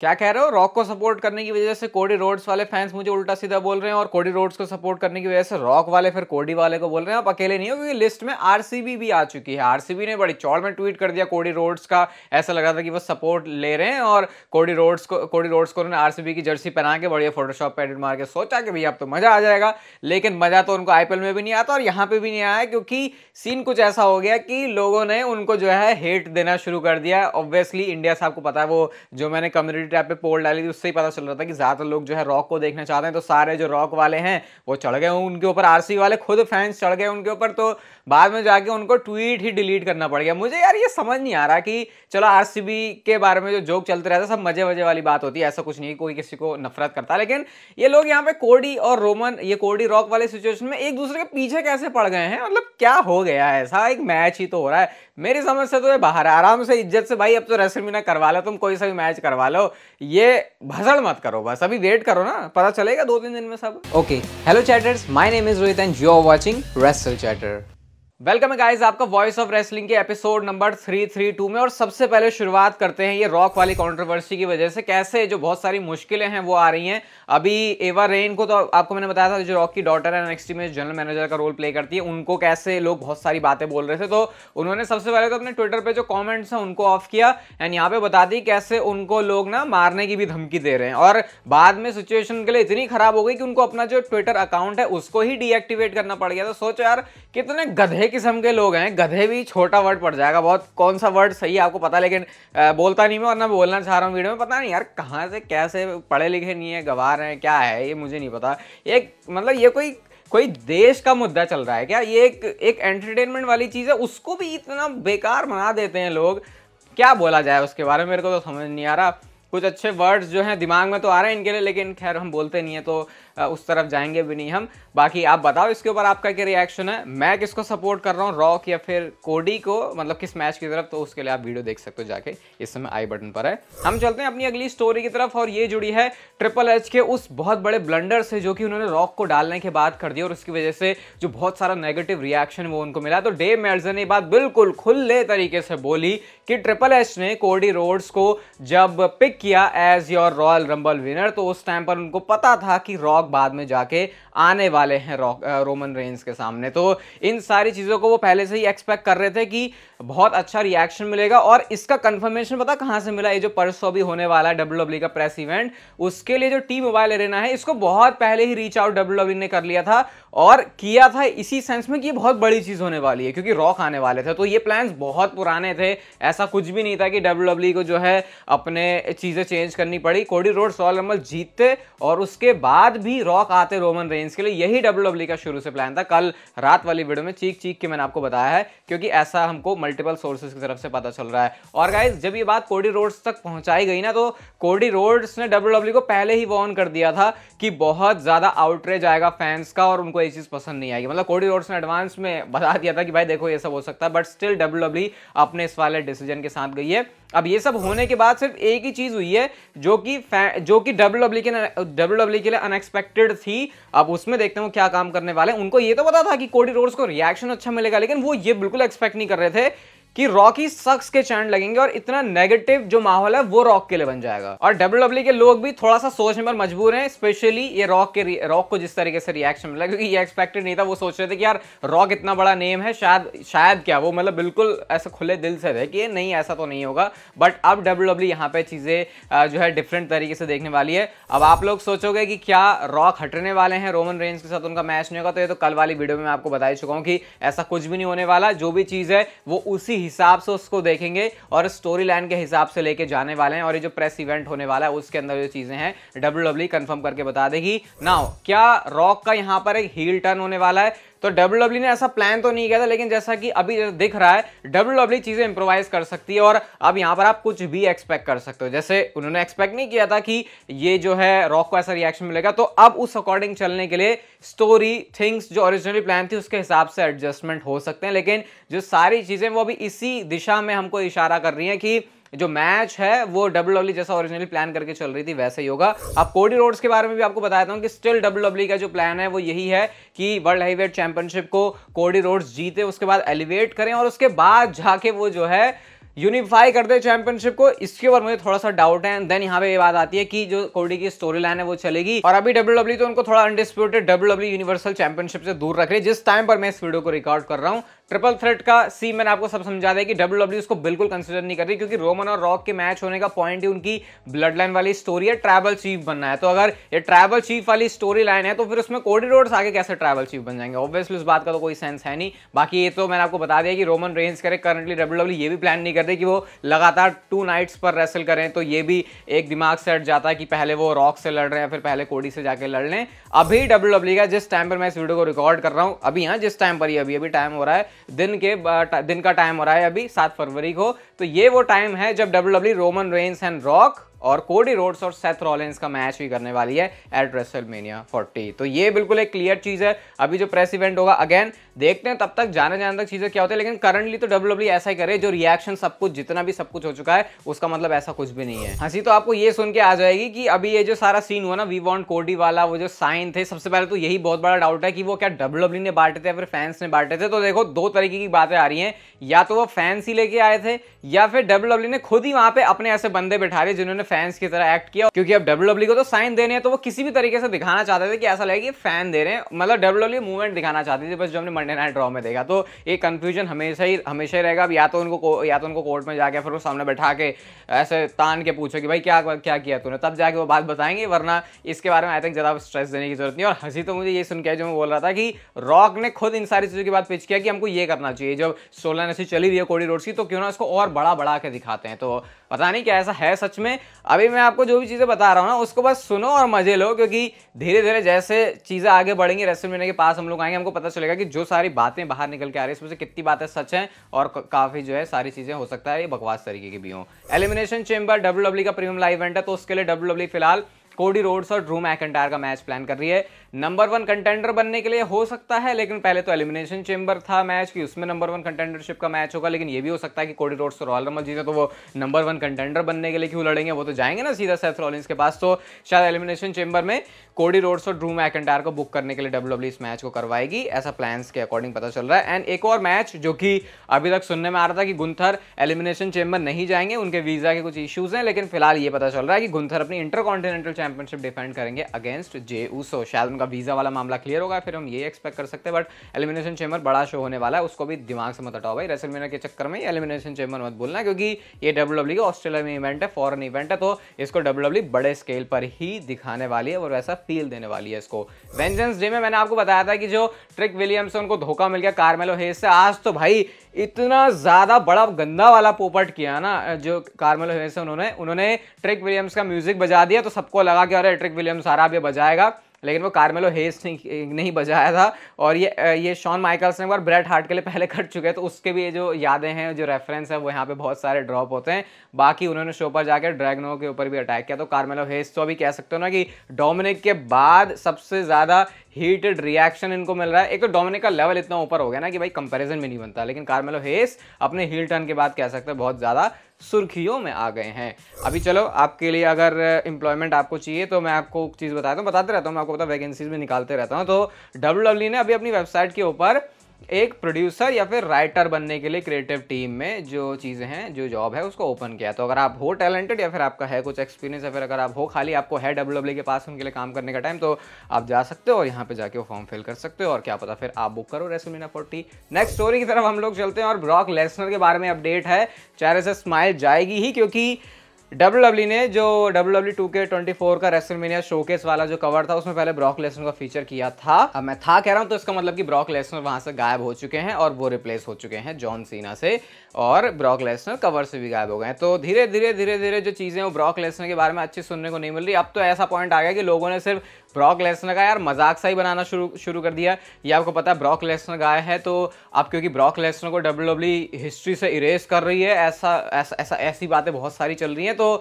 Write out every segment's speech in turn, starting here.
क्या कह रहे हो रॉक को सपोर्ट करने की वजह से कोडी रोड्स वाले फैंस मुझे उल्टा सीधा बोल रहे हैं और कोडी रोड्स को सपोर्ट करने की वजह से रॉक वाले फिर कोडी वाले को बोल रहे हैं आप अकेले नहीं हो क्योंकि लिस्ट में आरसीबी भी आ चुकी है आरसीबी ने बड़ी चौड़ में ट्वीट कर दिया कोडी रोड्स का ऐसा लग रहा था कि वो सपोर्ट ले रहे हैं और कोडी रोड्स को कोडी रोड्स को उन्होंने आर की जर्सी पहना के बढ़िया फोटोशॉप पर एडिट मार के सोचा कि भैया अब तो मजा आ जाएगा लेकिन मजा तो उनको आई में भी नहीं आता और यहाँ पर भी नहीं आया क्योंकि सीन कुछ ऐसा हो गया कि लोगों ने उनको जो है हेट देना शुरू कर दिया ऑब्वियसली इंडिया से आपको पता है वो जो मैंने कम्युनिटी कम्युनिटी टैब पे पोल डाली थी उससे ही पता चल रहा था कि ज़्यादातर लोग जो है रॉक को देखना चाहते हैं तो सारे जो रॉक वाले हैं वो चढ़ गए उनके ऊपर आरसी वाले खुद फैंस चढ़ गए उनके ऊपर तो बाद में जाके उनको ट्वीट ही डिलीट करना पड़ गया मुझे यार ये समझ नहीं आ रहा कि चलो आर के बारे में जो जोक चलते रहता सब मजे वजे वाली बात होती है ऐसा कुछ नहीं कोई किसी को नफरत करता लेकिन ये लोग यहाँ पे कोडी और रोमन ये कोडी रॉक वाले सिचुएशन में एक दूसरे के पीछे कैसे पड़ गए हैं मतलब क्या हो गया है ऐसा एक मैच ही तो हो रहा है मेरी समझ से तो ये बाहर है आराम से इज्जत से भाई अब तो रेसलमीना करवा लो तुम कोई सा भी मैच करवा लो ये भसड़ मत करो बस अभी वेट करो ना पता चलेगा दो तीन दिन में सब okay hello chatters my name is Rohit and you are watching wrestle chatter welcome है गाइस आपका वॉइस ऑफ रेसलिंग के एपिसोड नंबर 332 में और सबसे पहले शुरुआत करते हैं ये रॉक वाली कंट्रोवर्सी की वजह से कैसे जो बहुत सारी मुश्किलें हैं वो आ रही हैं अभी एवा रेन को तो आपको मैंने बताया था जो रॉक की डॉटर है नेक्स्ट में जनरल मैनेजर का रोल प्ले करती है उनको कैसे लोग बहुत सारी बातें बोल रहे थे तो उन्होंने सबसे पहले तो अपने ट्विटर पर जो कॉमेंट्स हैं उनको ऑफ किया एंड यहाँ पे बता दी कैसे उनको लोग ना मारने की भी धमकी दे रहे हैं और बाद में सिचुएशन के लिए इतनी खराब हो गई कि उनको अपना जो ट्विटर अकाउंट है उसको ही डीएक्टिवेट करना पड़ गया तो सोचो यार कितने गधे किस्म के लोग हैं गधे भी छोटा वर्ड पड़ जाएगा बहुत कौन सा वर्ड सही है आपको पता लेकिन बोलता नहीं मैं वरना ना बोलना चाह रहा हूँ वीडियो में पता नहीं यार कहाँ से कैसे पढ़े लिखे नहीं है गवार हैं क्या है ये मुझे नहीं पता एक मतलब ये कोई कोई देश का मुद्दा चल रहा है क्या ये एक एक एंटरटेनमेंट वाली चीज़ है उसको भी इतना बेकार बना देते हैं लोग क्या बोला जाए उसके बारे में मेरे को तो समझ नहीं आ रहा कुछ अच्छे वर्ड्स जो हैं दिमाग में तो आ रहे हैं इनके लिए लेकिन खैर हम बोलते नहीं है तो उस तरफ जाएंगे भी नहीं हम बाकी आप बताओ इसके ऊपर आपका क्या रिएक्शन है मैं किसको सपोर्ट कर रहा हूँ रॉक या फिर कोडी को मतलब किस मैच की तरफ तो उसके लिए आप वीडियो देख सकते हो जाके इस समय आई बटन पर है हम चलते हैं अपनी अगली स्टोरी की तरफ और ये जुड़ी है ट्रिपल एच के उस बहुत बड़े ब्लंडर से जो कि उन्होंने रॉक को डालने के बाद कर दिया और उसकी वजह से जो बहुत सारा नेगेटिव रिएक्शन वो उनको मिला तो डे मेडन ने बात बिल्कुल खुले तरीके से बोली कि ट्रिपल एच ने कोडी रोड्स को जब पिक किया as your royal rumble winner तो उस टाइम पर उनको पता था कि रॉक बाद में जाके आने वाले हैं रॉक रोमन रेंज के सामने तो इन सारी चीज़ों को वो पहले से ही एक्सपेक्ट कर रहे थे कि बहुत अच्छा रिएक्शन मिलेगा और इसका कंफर्मेशन पता कहाँ से मिला ये जो परसों भी होने वाला है डब्ल्यू e का प्रेस इवेंट उसके लिए जो टी मोबाइल एरेना है इसको बहुत पहले ही रीच आउट डब्ल्यू ने कर लिया था और किया था इसी सेंस में कि ये बहुत बड़ी चीज़ होने वाली है क्योंकि रॉक आने वाले थे तो ये प्लान्स बहुत पुराने थे ऐसा कुछ भी नहीं था कि डब्ल्यू e को जो है अपने चीज़ें चेंज करनी पड़ी कोडी रोड सॉल रमल जीतते और उसके बाद भी रॉक आते रोमन रेंज के लिए यही डब्ल्यू e का शुरू से प्लान था कल रात वाली वीडियो में चीख चीख के मैंने आपको बताया है क्योंकि ऐसा हमको मल्टीपल सोर्सेज की तरफ से पता चल रहा है और गाइज जब ये बात कोडी रोड्स तक पहुंचाई गई ना तो कोडी रोड्स ने डब्ल्यू e को पहले ही वॉर्न कर दिया था कि बहुत ज़्यादा आउटरेज आएगा फैंस का और उनको को ये चीज़ पसंद नहीं आएगी मतलब कोडी रोड्स ने एडवांस में बता दिया था कि भाई देखो ये सब हो सकता है बट स्टिल डब्ल्यू डब्ल्यू अपने इस वाले डिसीजन के साथ गई है अब ये सब होने के बाद सिर्फ एक ही चीज़ हुई है जो कि जो कि डब्ल्यू डब्ल्यू e के डब्ल्यू डब्ल्यू e के लिए अनएक्सपेक्टेड थी अब उसमें देखते हैं वो क्या काम करने वाले उनको ये तो पता था कि कोडी रोड्स को रिएक्शन अच्छा मिलेगा लेकिन वो ये बिल्कुल एक्सपेक्ट नहीं कर रहे थे कि रॉकी सक्स के चैंड लगेंगे और इतना नेगेटिव जो माहौल है वो रॉक के लिए बन जाएगा और डब्ल्यू e के लोग भी थोड़ा सा सोचने पर मजबूर हैं स्पेशली ये रॉक के रॉक को जिस तरीके से रिएक्शन मिला क्योंकि ये एक्सपेक्टेड नहीं था वो सोच रहे थे कि यार रॉक इतना बड़ा नेम है शायद शायद क्या वो मतलब बिल्कुल ऐसे खुले दिल से थे कि नहीं ऐसा तो नहीं होगा बट अब डब्ल्यू डब्ल्यू e यहाँ पे चीज़ें जो है डिफरेंट तरीके से देखने वाली है अब आप लोग सोचोगे कि क्या रॉक हटने वाले हैं रोमन रेंज के साथ उनका मैच नहीं होगा तो ये तो कल वाली वीडियो में मैं आपको बता ही चुका हूँ कि ऐसा कुछ भी नहीं होने वाला जो भी चीज़ है वो उसी हिसाब से उसको देखेंगे और स्टोरी लाइन के हिसाब से लेके जाने वाले हैं और ये जो प्रेस इवेंट होने वाला है उसके अंदर जो चीज़ें हैं डब्ल्यू डब्ल्यू कंफर्म करके बता देगी नाउ क्या रॉक का यहां पर एक हील टर्न होने वाला है तो डब्ल्यू डब्ल्यू e ने ऐसा प्लान तो नहीं किया था लेकिन जैसा कि अभी दिख रहा है डब्ल्यू चीज़ें इंप्रोवाइज कर सकती है और अब यहाँ पर आप कुछ भी एक्सपेक्ट कर सकते हो जैसे उन्होंने एक्सपेक्ट नहीं किया था कि ये जो है रॉक को ऐसा रिएक्शन मिलेगा तो अब उस अकॉर्डिंग चलने के लिए स्टोरी थिंग्स जो ओरिजिनली प्लान थी उसके हिसाब से एडजस्टमेंट हो सकते हैं लेकिन जो सारी चीज़ें वो अभी इसी दिशा में हमको इशारा कर रही हैं कि जो मैच है वो डब्ल्यू डब्ल्यू e जैसा ओरिजिनली प्लान करके चल रही थी वैसे ही होगा अब कोडी रोड्स के बारे में भी आपको बताता हूँ कि स्टिल डब्ल्यू डब्ल्यू का जो प्लान है वो यही है कि वर्ल्ड हाईवेट चैंपियनशिप को कोडी रोड्स जीते उसके बाद एलिवेट करें और उसके बाद जाके वो जो है यूनिफाई कर दे चैंपियनशिप को इसके ऊपर मुझे थोड़ा सा डाउट है देन यहाँ पे ये बात आती है कि जो कोडी की स्टोरी लाइन है वो चलेगी और अभी डब्ल्यू डब्ल्यू e तो उनको थोड़ा undisputed W W universal championship से दूर रख रही जिस टाइम पर मैं इस वीडियो को रिकॉर्ड कर रहा हूँ ट्रिपल थ्रेट का सी मैंने आपको सब समझा दिया कि डब्ल्यू डब्ल्यू इसको e बिल्कुल कंसिडर नहीं कर रही क्योंकि रोमन और रॉक के मैच होने का पॉइंट ही उनकी ब्लड लाइन वाली स्टोरी है ट्रैवल चीफ बनना है तो अगर ये ट्रैवल चीफ वाली स्टोरी लाइन है तो फिर उसमें कोडी रोड्स आगे कैसे ट्रैवल चीफ बन जाएंगे ऑब्वियसली उस बात का तो कोई सेंस है नहीं बाकी ये तो मैंने आपको बता दिया कि रोमन रेंज करे करंटली डब्ल्यू e ये भी प्लान नहीं कर थे कि वो लगातार टू नाइट्स पर रेसल करें तो ये भी एक दिमाग से हट जाता है कि पहले वो रॉक से लड़ रहे हैं फिर पहले कोडी से जाके लड़ लें अभी डब्ल्यू डब्ल्यू e का जिस टाइम पर मैं इस वीडियो को रिकॉर्ड कर रहा हूँ अभी यहाँ जिस टाइम पर ही अभी अभी टाइम हो रहा है दिन के दिन का टाइम हो रहा है अभी सात फरवरी को तो ये वो टाइम है जब W W Roman Reigns and Rock और कोडी रोड्स और सेथ रॉलेंस का मैच भी करने वाली है एट रेसलमेनिया 40 तो ये बिल्कुल एक क्लियर चीज़ है अभी जो प्रेस इवेंट होगा अगेन देखते हैं तब तक जाने जाने तक चीज़ें क्या होती है लेकिन करंटली तो डब्ल्यू e ऐसा ही करे जो रिएक्शन सब कुछ जितना भी सब कुछ हो चुका है उसका मतलब ऐसा कुछ भी नहीं है हंसी हाँ तो आपको ये सुन के आ जाएगी कि अभी ये जो सारा सीन हुआ ना वी वॉन्ट कोडी वाला वो जो साइन थे सबसे पहले तो यही बहुत बड़ा डाउट है कि वो क्या डब्ल्यू e ने बांटे थे या फिर फैंस ने बांटे थे तो देखो दो तरीके की बातें आ रही हैं या तो वो फैंस ही लेके आए थे या फिर डब्ल्यू e ने खुद ही वहां पे अपने ऐसे बंदे बैठा रहे जिन्होंने फैंस की तरह एक्ट किया क्योंकि अब डब्ल्यू e को तो साइन देने हैं तो वो किसी भी तरीके से दिखाना चाहते थे कि ऐसा लगे कि फैन दे रहे हैं मतलब डब्ल्यू मूवमेंट e दिखाना चाहते थे बस जो हमने मंडे नाइट ड्रॉ में देखा तो ये कंफ्यूजन हमेशा ही हमेशा ही रहेगा अब या तो उनको या तो उनको कोर्ट में जाकर फिर वो सामने बैठा के ऐसे तान के पूछो कि भाई क्या क्या किया तूने तब जाके वो बात बताएंगे वरना इसके बारे में आई थिंक ज़्यादा स्ट्रेस देने की जरूरत नहीं और हंसी तो मुझे ये सुन के जो मैं बोल रहा था कि रॉक ने खुद इन सारी चीज़ों की बात पिच किया कि हमको ये करना चाहिए जब सोलन ऐसी चली रही है कोडी रोड की तो क्यों ना इसको और बड़ा बड़ा के दिखाते हैं तो पता नहीं क्या ऐसा है सच में अभी मैं आपको जो भी चीज़ें बता रहा हूँ ना उसको बस सुनो और मजे लो क्योंकि धीरे धीरे जैसे चीज़ें आगे बढ़ेंगी रेस्टोरेंट मैंने के पास हम लोग आएंगे हमको पता चलेगा कि जो सारी बातें बाहर निकल के आ रही है उसमें से कितनी बातें सच हैं और काफ़ी जो है सारी चीज़ें हो सकता है ये बकवास तरीके की भी हों एलिमिनेशन चेंबर डब्ल्यू का प्रीमियम लाइव इवेंट है तो उसके लिए डब्ल्यू फिलहाल कोडी रोड्स और ड्रूम मैकेंटायर का मैच प्लान कर रही है नंबर वन कंटेंडर बनने के लिए हो सकता है लेकिन पहले तो एलिमिनेशन चेंबर था मैच की उसमें नंबर वन कंटेंडरशिप का मैच होगा लेकिन ये भी हो सकता है कि कोडी रोड्स और रॉयल रमल जीते तो वो नंबर वन कंटेंडर बनने के लिए क्यों लड़ेंगे वो तो जाएंगे ना सीधा सेफ रॉलिंस के पास तो शायद एलिमिनेशन चेंबर में कोडी रोड्स और ड्रू मैकेंटायर को बुक करने के लिए डब्ल्यू e इस मैच को करवाएगी ऐसा प्लान्स के अकॉर्डिंग पता चल रहा है एंड एक और मैच जो कि अभी तक सुनने में आ रहा था कि गुंथर एलिमिनेशन चेंबर नहीं जाएंगे उनके वीज़ा के कुछ इश्यूज़ हैं लेकिन फिलहाल ये पता चल रहा है कि गुंथर अपनी इंटर कॉन्टिनेंटल चैंपियनशिप डिफेंड करेंगे अगेंस्ट जे ऊसो शायद उनका वीज़ा वाला मामला क्लियर होगा फिर हम ये एक्सपेक्ट कर सकते हैं बट एलिमिनेशन चैम्बर बड़ा शो होने वाला है उसको भी दिमाग से मत हटाओ भाई रेसलमेनिया के चक्कर में एलिमिनेशन चैम्बर मत बोलना क्योंकि ये डब्ल्यू डब्ल्यू ऑस्ट्रेलिया में इवेंट है फॉरन इवेंट है तो इसको डब्ल्यू डब्ल्यू e बड़े स्केल पर ही दिखाने वाली है और वैसा फील देने वाली है इसको वेंजेंस डे में मैंने आपको बताया था कि जो ट्रिक विलियम्स उनको धोखा मिल गया कार्मेलो हेज से आज तो भाई इतना ज़्यादा बड़ा गंदा वाला पोपट किया ना जो कार्मेलो हेज से उन्होंने उन्होंने ट्रिक विलियम्स का म्यूजिक बजा दिया तो सबको लगा कि अरे ट्रिक विलियम्स सारा भी बजाएगा लेकिन वो कार्मेलो हेस नहीं नहीं बजाया था और ये ये शॉन माइकल्स ने एक बार ब्रेड हार्ट के लिए पहले कर चुके हैं तो उसके भी ये जो यादें हैं जो रेफरेंस है वो यहाँ पे बहुत सारे ड्रॉप होते हैं बाकी उन्होंने शो पर जाकर ड्रैगनो के ऊपर भी अटैक किया तो कार्मेलो हेस तो अभी कह सकते हो ना कि डोमिनिक के बाद सबसे ज़्यादा हीटेड रिएक्शन इनको मिल रहा है एक तो डोमिनिक का लेवल इतना ऊपर हो गया ना कि भाई कंपेरिजन में नहीं बनता लेकिन कार्मेलो हेस अपने हील टर्न के बाद कह सकते हैं बहुत ज़्यादा सुर्खियों में आ गए हैं अभी चलो आपके लिए अगर इंप्लॉयमेंट आपको चाहिए तो मैं आपको चीज़ बताता हूँ बताते रहता हूँ मैं आपको पता वैकेंसीज में निकालते रहता हूँ तो डब्ल्यू e ने अभी अपनी वेबसाइट के ऊपर एक प्रोड्यूसर या फिर राइटर बनने के लिए क्रिएटिव टीम में जो चीज़ें हैं जो जॉब है उसको ओपन किया तो अगर आप हो टैलेंटेड या फिर आपका है कुछ एक्सपीरियंस या फिर अगर आप हो खाली आपको है डब्ल्यू डब्ल्यू e के पास उनके लिए काम करने का टाइम तो आप जा सकते हो और यहाँ पे जाके वो फॉर्म फिल कर सकते हो और क्या पता फिर आप बुक करो रेसलमीना फोर्टी नेक्स्ट स्टोरी की तरफ हम लोग चलते हैं और ब्रॉक लेसनर के बारे में अपडेट है चेहरे से स्माइल जाएगी ही क्योंकि डब्ल्यू डब्ल्यू e ने जो W W two K twenty four का रेसलमेनिया शोकेस वाला जो कवर था उसमें पहले ब्रॉक लेसनर का फीचर किया था अब मैं था कह रहा हूँ तो इसका मतलब कि ब्रॉक लेसनर वहां से गायब हो चुके हैं और वो रिप्लेस हो चुके हैं जॉन सीना से और ब्रॉक लेसनर कवर से भी गायब हो गए तो धीरे धीरे धीरे धीरे जो चीज़ें वो ब्रॉक लेसनर के बारे में अच्छी सुनने को नहीं मिल रही अब तो ऐसा पॉइंट आ गया कि लोगों ने सिर्फ ब्रॉक लेसनर का यार मजाक सा ही बनाना शुरू शुरू कर दिया ये आपको पता है ब्रॉक लेसनर गाय है तो अब क्योंकि ब्रॉक लेसनर को डब्ल्यू डब्ल्यू हिस्ट्री से इरेज कर रही है ऐसा ऐसा ऐसा ऐसी बातें बहुत सारी चल रही हैं तो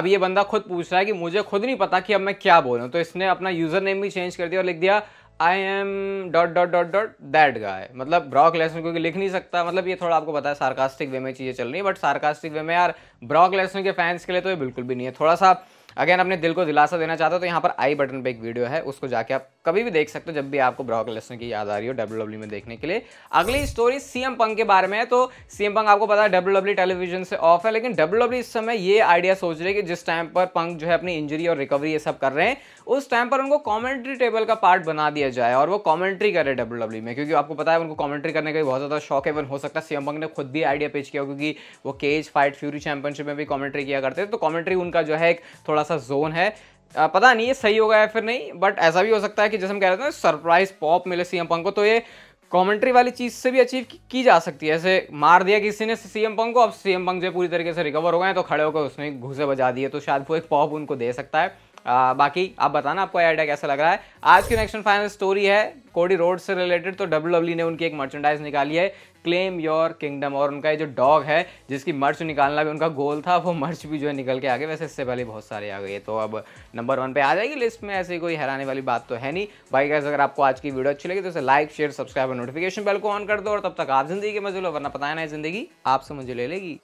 अब ये बंदा खुद पूछ रहा है कि मुझे खुद नहीं पता कि अब मैं क्या बोलूँ तो इसने अपना यूज़र नेम भी चेंज कर दिया और लिख दिया I am dot dot dot dot that guy मतलब ब्रॉक लेसन क्योंकि लिख नहीं सकता मतलब ये थोड़ा आपको पता है सार्कास्टिक वे में चीज़ें चल रही है बट सार्कास्टिक वे में यार ब्रॉक लेसन के फैंस के लिए तो ये बिल्कुल भी नहीं है थोड़ा सा अगेन अपने दिल को दिलासा देना चाहते हो तो यहाँ पर आई बटन पे एक वीडियो है उसको जाके आप कभी भी देख सकते हो जब भी आपको ब्रॉक लेसनर की याद आ रही हो डब्ल्यू e में देखने के लिए अगली स्टोरी सीएम पंक के बारे में है तो सीएम पंक आपको पता है डब्ल्यू टेलीविजन e से ऑफ है लेकिन डब्ल्यू e इस समय ये आइडिया सोच रहे कि जिस टाइम पर पंक जो है अपनी इंजरी और रिकवरी ये सब कर रहे हैं उस टाइम पर उनको कॉमेंट्री टेबल का पार्ट बना दिया जाए और वो कॉमेंट्री करे डब्ल्यू में क्योंकि आपको पता है उनको कॉमेंट्री करने का भी बहुत ज़्यादा शौक है हो सकता है सीएम पंक ने खुद भी आइडिया पेश किया क्योंकि वो केज फाइट फ्यूरी चैंपियनशिप में भी कॉमेंट्री किया करते थे तो कॉमेंट्री उनका जो है एक थोड़ा सा जोन है पता नहीं ये सही होगा या फिर नहीं बट ऐसा भी हो सकता है कि जैसे हम कह रहे थे सरप्राइज पॉप मिले सीएम पंक को तो ये कमेंट्री वाली चीज़ से भी अचीव की, की जा सकती है ऐसे मार दिया किसी ने सीएम पंक को अब सीएम पंक जो पूरी तरीके से रिकवर हो गए तो खड़े होकर उसने घुसे बजा दिए तो शायद वो एक पॉप उनको दे सकता है आ, बाकी आप बताना आपको आइडिया कैसा लग रहा है आज की नेक्स्ट फाइनल स्टोरी है कोडी रोड से रिलेटेड तो डब्ल्यू डब्ल्यू e ने उनकी एक मर्चेंडाइज निकाली है क्लेम योर किंगडम और उनका ये जो डॉग है जिसकी मर्च निकालना भी उनका गोल था वो मर्च भी जो है निकल के आ गए वैसे इससे पहले बहुत सारे आ गए तो अब नंबर वन पे आ जाएगी लिस्ट में ऐसी कोई हैरानी वाली बात तो है नहीं भाई गैस अगर आपको आज की वीडियो अच्छी लगी तो इसे लाइक शेयर सब्सक्राइब और नोटिफिकेशन बेल को ऑन कर दो और तब तक आप जिंदगी के मजे लो वरना पता है ना जिंदगी आपसे मुझे ले लेगी